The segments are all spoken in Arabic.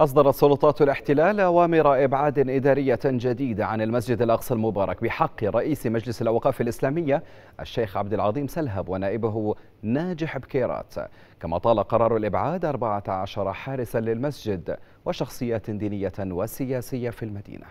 أصدرت سلطات الاحتلال أوامر إبعاد إدارية جديدة عن المسجد الأقصى المبارك بحق رئيس مجلس الأوقاف الإسلامية الشيخ عبد العظيم سلهب ونائبه ناجح بكيرات كما طال قرار الإبعاد 14 حارسا للمسجد وشخصيات دينية وسياسية في المدينة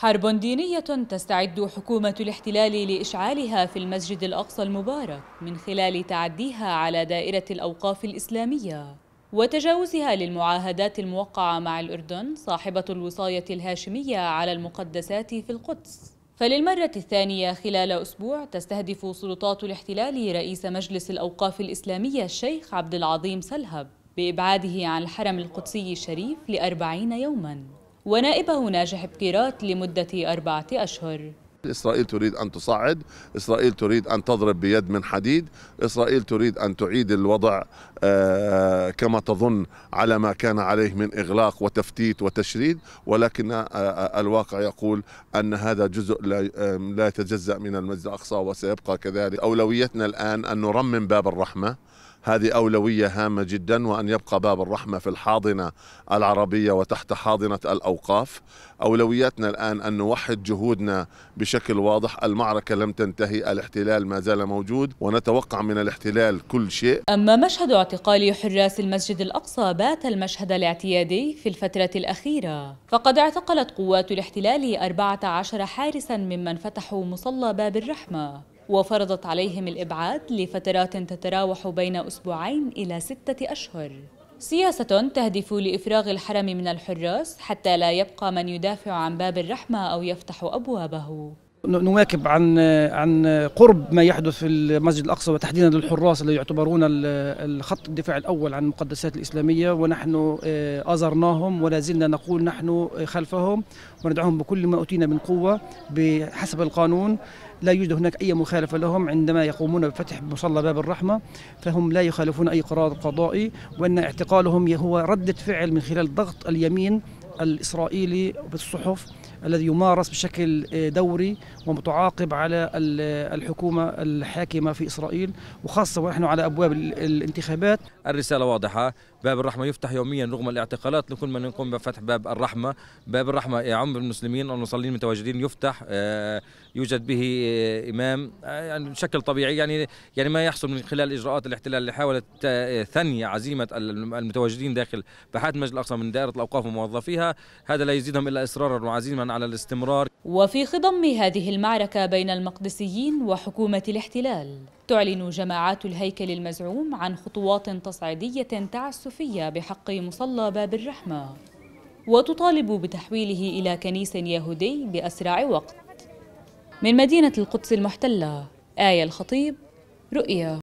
حرب دينية تستعد حكومة الاحتلال لإشعالها في المسجد الأقصى المبارك من خلال تعديها على دائرة الأوقاف الإسلامية وتجاوزها للمعاهدات الموقعة مع الأردن صاحبة الوصاية الهاشمية على المقدسات في القدس فللمرة الثانية خلال أسبوع تستهدف سلطات الاحتلال رئيس مجلس الأوقاف الإسلامية الشيخ عبد العظيم سلهب بإبعاده عن الحرم القدسي الشريف لأربعين يوماً ونائبه ناجح بكيرات لمدة أربعة أشهر إسرائيل تريد أن تصعد إسرائيل تريد أن تضرب بيد من حديد إسرائيل تريد أن تعيد الوضع آه، كما تظن على ما كان عليه من إغلاق وتفتيت وتشريد ولكن آه، آه، الواقع يقول أن هذا جزء لا يتجزأ من المسجد الأقصى وسيبقى كذلك أولويتنا الآن أن نرمم باب الرحمة هذه أولوية هامة جدا وأن يبقى باب الرحمة في الحاضنة العربية وتحت حاضنة الأوقاف أولوياتنا الآن أن نوحد جهودنا بشكل واضح المعركة لم تنتهي الاحتلال ما زال موجود ونتوقع من الاحتلال كل شيء أما مشهد اعتقال حراس المسجد الأقصى بات المشهد الاعتيادي في الفترة الأخيرة فقد اعتقلت قوات الاحتلال 14 حارسا ممن فتحوا مصلى باب الرحمة وفرضت عليهم الإبعاد لفترات تتراوح بين أسبوعين إلى ستة أشهر سياسة تهدف لإفراغ الحرم من الحراس حتى لا يبقى من يدافع عن باب الرحمة أو يفتح أبوابه نواكب عن عن قرب ما يحدث في المسجد الاقصى وتحديدا للحراس اللي يعتبرون الخط الدفاع الاول عن المقدسات الاسلاميه ونحن آه، ازرناهم ولا زلنا نقول نحن خلفهم وندعوهم بكل ما اوتينا من قوه بحسب القانون لا يوجد هناك اي مخالفه لهم عندما يقومون بفتح مصلى باب الرحمه فهم لا يخالفون اي قرار قضائي وان اعتقالهم هو رده فعل من خلال ضغط اليمين الاسرائيلي بالصحف الذي يمارس بشكل آه، دوري ومتعاقب على آه، الحكومة الحاكمة في إسرائيل وخاصة ونحن على أبواب الانتخابات الرسالة واضحة باب الرحمة يفتح يوميا رغم الاعتقالات لكل من يقوم بفتح باب الرحمة باب الرحمة يعم المسلمين والمصلين المتواجدين يفتح آه، يوجد به إمام يعني بشكل طبيعي يعني يعني ما يحصل من خلال إجراءات الاحتلال اللي حاولت ثني عزيمة المتواجدين داخل باحات المسجد الأقصى من دائرة الأوقاف وموظفيها هذا لا يزيدهم إلا إصرارا وعزيمة على الاستمرار وفي خضم هذه المعركة بين المقدسيين وحكومة الاحتلال تعلن جماعات الهيكل المزعوم عن خطوات تصعيدية تعسفية بحق مصلى باب الرحمة وتطالب بتحويله إلى كنيس يهودي بأسرع وقت من مدينة القدس المحتلة آية الخطيب رؤيا